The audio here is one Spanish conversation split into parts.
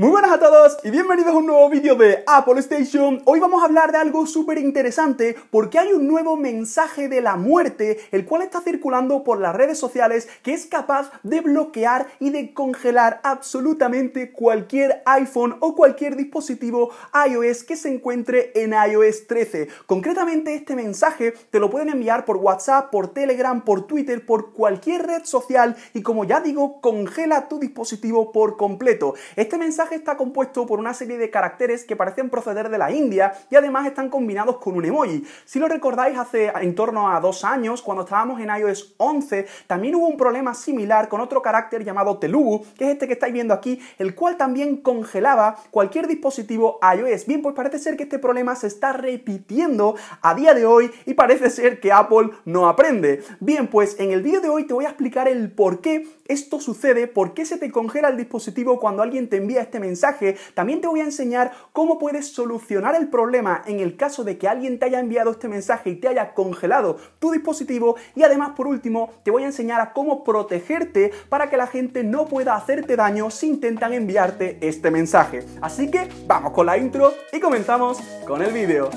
Muy buenas a todos y bienvenidos a un nuevo vídeo de Apple Station. Hoy vamos a hablar de algo súper interesante porque hay un nuevo mensaje de la muerte el cual está circulando por las redes sociales que es capaz de bloquear y de congelar absolutamente cualquier iPhone o cualquier dispositivo iOS que se encuentre en iOS 13. Concretamente este mensaje te lo pueden enviar por WhatsApp, por Telegram, por Twitter, por cualquier red social y como ya digo, congela tu dispositivo por completo. Este mensaje está compuesto por una serie de caracteres que parecen proceder de la India y además están combinados con un emoji. Si lo recordáis, hace en torno a dos años, cuando estábamos en iOS 11, también hubo un problema similar con otro carácter llamado Telugu, que es este que estáis viendo aquí, el cual también congelaba cualquier dispositivo iOS. Bien, pues parece ser que este problema se está repitiendo a día de hoy y parece ser que Apple no aprende. Bien, pues en el vídeo de hoy te voy a explicar el por qué esto sucede, por qué se te congela el dispositivo cuando alguien te envía este este mensaje, también te voy a enseñar cómo puedes solucionar el problema en el caso de que alguien te haya enviado este mensaje y te haya congelado tu dispositivo. Y además, por último, te voy a enseñar a cómo protegerte para que la gente no pueda hacerte daño si intentan enviarte este mensaje. Así que vamos con la intro y comenzamos con el vídeo.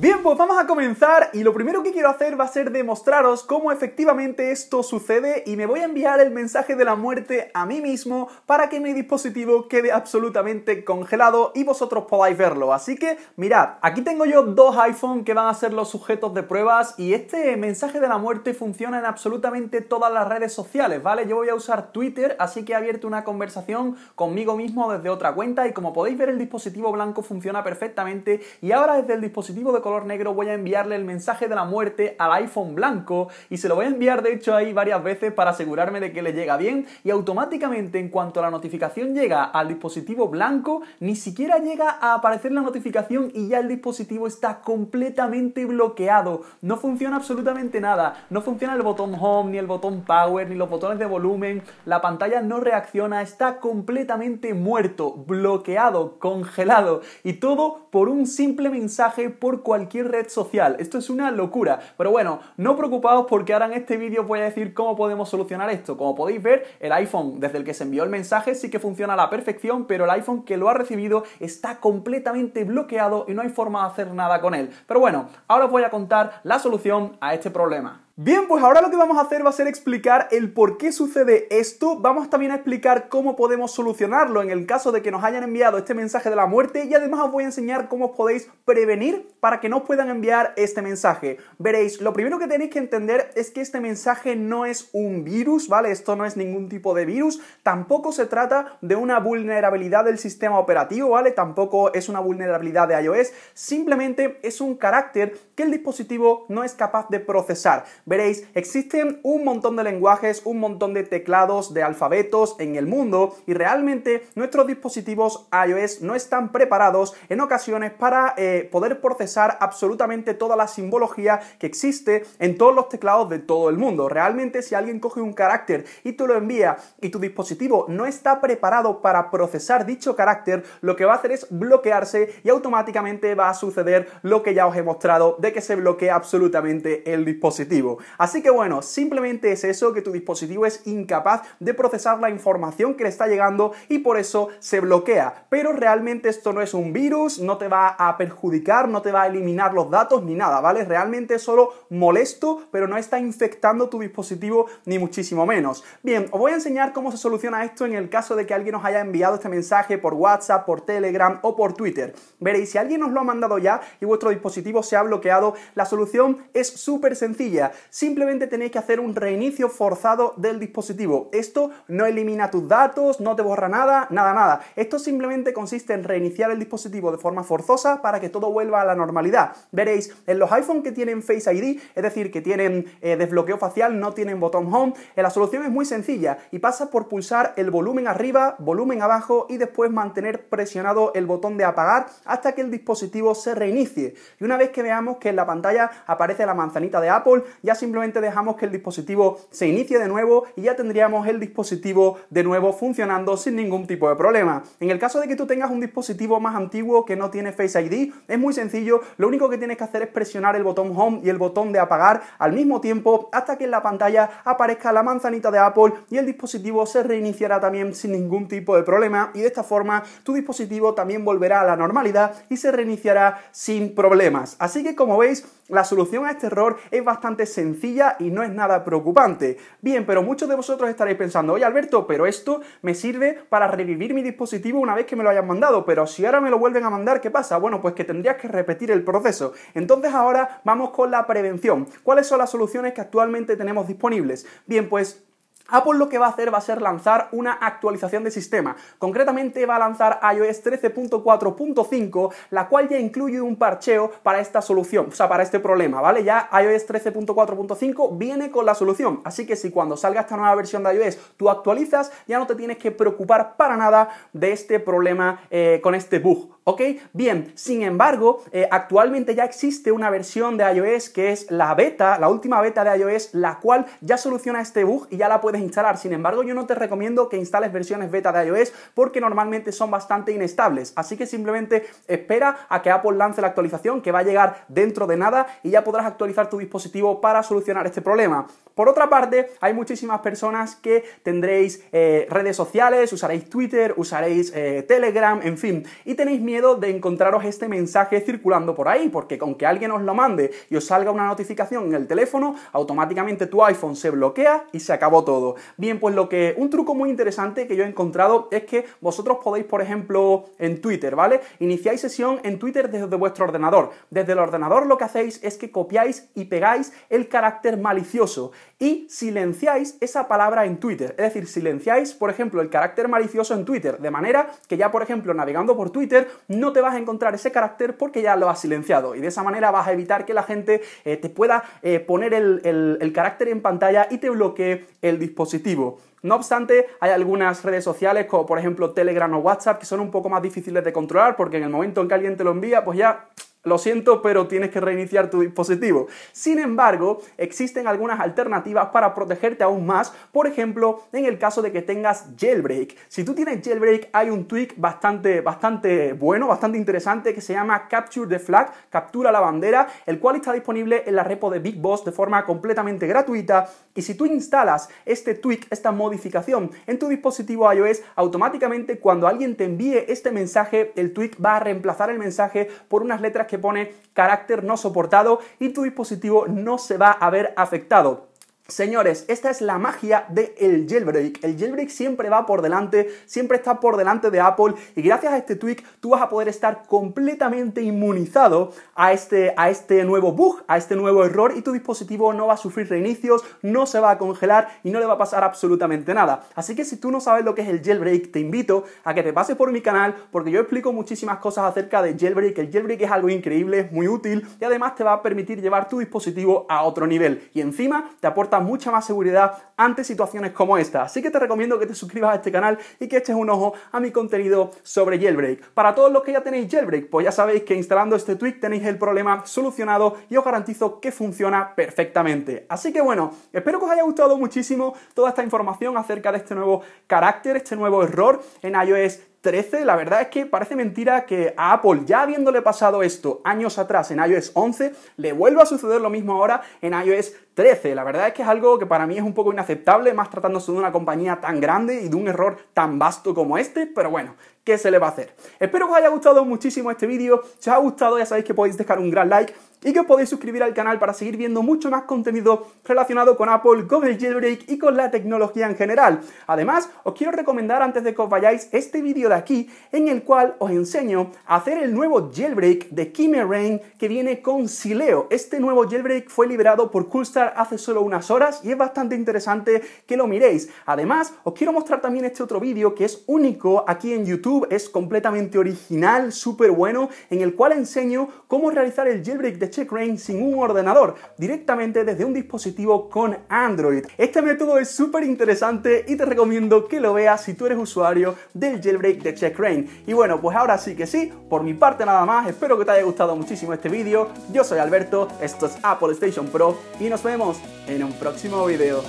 Bien, pues vamos a comenzar y lo primero que quiero hacer va a ser demostraros cómo efectivamente esto sucede y me voy a enviar el mensaje de la muerte a mí mismo para que mi dispositivo quede absolutamente congelado y vosotros podáis verlo. Así que mirad, aquí tengo yo dos iPhone que van a ser los sujetos de pruebas y este mensaje de la muerte funciona en absolutamente todas las redes sociales, ¿vale? Yo voy a usar Twitter, así que he abierto una conversación conmigo mismo desde otra cuenta y como podéis ver el dispositivo blanco funciona perfectamente y ahora desde el dispositivo de color negro voy a enviarle el mensaje de la muerte al iPhone blanco y se lo voy a enviar de hecho ahí varias veces para asegurarme de que le llega bien y automáticamente en cuanto la notificación llega al dispositivo blanco ni siquiera llega a aparecer la notificación y ya el dispositivo está completamente bloqueado, no funciona absolutamente nada, no funciona el botón home ni el botón power ni los botones de volumen, la pantalla no reacciona, está completamente muerto, bloqueado, congelado y todo por un simple mensaje por cualquier cualquier red social. Esto es una locura. Pero bueno, no preocupados porque ahora en este vídeo voy a decir cómo podemos solucionar esto. Como podéis ver, el iPhone desde el que se envió el mensaje sí que funciona a la perfección, pero el iPhone que lo ha recibido está completamente bloqueado y no hay forma de hacer nada con él. Pero bueno, ahora os voy a contar la solución a este problema. Bien, pues ahora lo que vamos a hacer va a ser explicar el por qué sucede esto, vamos también a explicar cómo podemos solucionarlo en el caso de que nos hayan enviado este mensaje de la muerte y además os voy a enseñar cómo podéis prevenir para que no puedan enviar este mensaje. Veréis, lo primero que tenéis que entender es que este mensaje no es un virus, ¿vale? Esto no es ningún tipo de virus, tampoco se trata de una vulnerabilidad del sistema operativo, ¿vale? Tampoco es una vulnerabilidad de iOS, simplemente es un carácter que el dispositivo no es capaz de procesar. Veréis, existen un montón de lenguajes, un montón de teclados, de alfabetos en el mundo y realmente nuestros dispositivos iOS no están preparados en ocasiones para eh, poder procesar absolutamente toda la simbología que existe en todos los teclados de todo el mundo. Realmente si alguien coge un carácter y tú lo envía y tu dispositivo no está preparado para procesar dicho carácter, lo que va a hacer es bloquearse y automáticamente va a suceder lo que ya os he mostrado de que se bloquea absolutamente el dispositivo. Así que bueno, simplemente es eso, que tu dispositivo es incapaz de procesar la información que le está llegando y por eso se bloquea. Pero realmente esto no es un virus, no te va a perjudicar, no te va a eliminar los datos ni nada, ¿vale? Realmente solo molesto, pero no está infectando tu dispositivo ni muchísimo menos. Bien, os voy a enseñar cómo se soluciona esto en el caso de que alguien os haya enviado este mensaje por WhatsApp, por Telegram o por Twitter. Veréis, si alguien os lo ha mandado ya y vuestro dispositivo se ha bloqueado, la solución es súper sencilla simplemente tenéis que hacer un reinicio forzado del dispositivo. Esto no elimina tus datos, no te borra nada, nada, nada. Esto simplemente consiste en reiniciar el dispositivo de forma forzosa para que todo vuelva a la normalidad. Veréis, en los iPhone que tienen Face ID, es decir, que tienen eh, desbloqueo facial, no tienen botón home, eh, la solución es muy sencilla y pasa por pulsar el volumen arriba, volumen abajo y después mantener presionado el botón de apagar hasta que el dispositivo se reinicie. Y una vez que veamos que en la pantalla aparece la manzanita de Apple, ya simplemente dejamos que el dispositivo se inicie de nuevo y ya tendríamos el dispositivo de nuevo funcionando sin ningún tipo de problema. En el caso de que tú tengas un dispositivo más antiguo que no tiene Face ID, es muy sencillo, lo único que tienes que hacer es presionar el botón Home y el botón de apagar al mismo tiempo hasta que en la pantalla aparezca la manzanita de Apple y el dispositivo se reiniciará también sin ningún tipo de problema y de esta forma tu dispositivo también volverá a la normalidad y se reiniciará sin problemas. Así que como veis, la solución a este error es bastante sencilla y no es nada preocupante. Bien, pero muchos de vosotros estaréis pensando, oye Alberto, pero esto me sirve para revivir mi dispositivo una vez que me lo hayan mandado, pero si ahora me lo vuelven a mandar, ¿qué pasa? Bueno, pues que tendrías que repetir el proceso. Entonces ahora vamos con la prevención. ¿Cuáles son las soluciones que actualmente tenemos disponibles? Bien, pues Apple lo que va a hacer va a ser lanzar una actualización de sistema. Concretamente va a lanzar iOS 13.4.5, la cual ya incluye un parcheo para esta solución, o sea, para este problema, ¿vale? Ya iOS 13.4.5 viene con la solución, así que si cuando salga esta nueva versión de iOS tú actualizas, ya no te tienes que preocupar para nada de este problema eh, con este bug, ¿ok? Bien, sin embargo, eh, actualmente ya existe una versión de iOS que es la beta, la última beta de iOS, la cual ya soluciona este bug y ya la puedes instalar. Sin embargo, yo no te recomiendo que instales versiones beta de iOS porque normalmente son bastante inestables. Así que simplemente espera a que Apple lance la actualización que va a llegar dentro de nada y ya podrás actualizar tu dispositivo para solucionar este problema. Por otra parte, hay muchísimas personas que tendréis eh, redes sociales, usaréis Twitter, usaréis eh, Telegram, en fin, y tenéis miedo de encontraros este mensaje circulando por ahí, porque con que alguien os lo mande y os salga una notificación en el teléfono, automáticamente tu iPhone se bloquea y se acabó todo. Bien, pues lo que un truco muy interesante que yo he encontrado es que vosotros podéis, por ejemplo, en Twitter, ¿vale? Iniciáis sesión en Twitter desde vuestro ordenador. Desde el ordenador lo que hacéis es que copiáis y pegáis el carácter malicioso y silenciáis esa palabra en Twitter. Es decir, silenciáis, por ejemplo, el carácter malicioso en Twitter, de manera que ya, por ejemplo, navegando por Twitter no te vas a encontrar ese carácter porque ya lo has silenciado y de esa manera vas a evitar que la gente eh, te pueda eh, poner el, el carácter en pantalla y te bloquee el dispositivo. No obstante, hay algunas redes sociales como por ejemplo Telegram o WhatsApp que son un poco más difíciles de controlar porque en el momento en que alguien te lo envía, pues ya lo siento, pero tienes que reiniciar tu dispositivo. Sin embargo, existen algunas alternativas para protegerte aún más, por ejemplo, en el caso de que tengas jailbreak. Si tú tienes jailbreak, hay un tweak bastante, bastante bueno, bastante interesante que se llama Capture the Flag, captura la bandera, el cual está disponible en la repo de Big Boss de forma completamente gratuita. Y si tú instalas este tweak, esta modificación en tu dispositivo iOS, automáticamente cuando alguien te envíe este mensaje, el tweak va a reemplazar el mensaje por unas letras que pone carácter no soportado y tu dispositivo no se va a ver afectado. Señores, esta es la magia del el jailbreak. El jailbreak siempre va por delante, siempre está por delante de Apple y gracias a este tweak tú vas a poder estar completamente inmunizado a este, a este nuevo bug, a este nuevo error y tu dispositivo no va a sufrir reinicios, no se va a congelar y no le va a pasar absolutamente nada. Así que si tú no sabes lo que es el jailbreak, te invito a que te pases por mi canal porque yo explico muchísimas cosas acerca de jailbreak. El jailbreak es algo increíble, es muy útil y además te va a permitir llevar tu dispositivo a otro nivel y encima te aporta mucha más seguridad ante situaciones como esta. Así que te recomiendo que te suscribas a este canal y que eches un ojo a mi contenido sobre jailbreak. Para todos los que ya tenéis jailbreak, pues ya sabéis que instalando este tweak tenéis el problema solucionado y os garantizo que funciona perfectamente. Así que bueno, espero que os haya gustado muchísimo toda esta información acerca de este nuevo carácter, este nuevo error en iOS 13, la verdad es que parece mentira que a Apple, ya habiéndole pasado esto años atrás en iOS 11, le vuelva a suceder lo mismo ahora en iOS 13. La verdad es que es algo que para mí es un poco inaceptable, más tratándose de una compañía tan grande y de un error tan vasto como este, pero bueno, ¿qué se le va a hacer? Espero que os haya gustado muchísimo este vídeo, si os ha gustado ya sabéis que podéis dejar un gran like, y que os podéis suscribir al canal para seguir viendo mucho más contenido relacionado con Apple, Google el jailbreak y con la tecnología en general. Además, os quiero recomendar antes de que os vayáis este vídeo de aquí en el cual os enseño a hacer el nuevo jailbreak de Kimerain Rain que viene con Sileo. Este nuevo jailbreak fue liberado por Coolstar hace solo unas horas y es bastante interesante que lo miréis. Además, os quiero mostrar también este otro vídeo que es único aquí en YouTube, es completamente original, súper bueno, en el cual enseño cómo realizar el jailbreak de check rain sin un ordenador, directamente desde un dispositivo con Android. Este método es súper interesante y te recomiendo que lo veas si tú eres usuario del jailbreak de check rain Y bueno, pues ahora sí que sí, por mi parte nada más, espero que te haya gustado muchísimo este vídeo. Yo soy Alberto, esto es Apple Station Pro y nos vemos en un próximo vídeo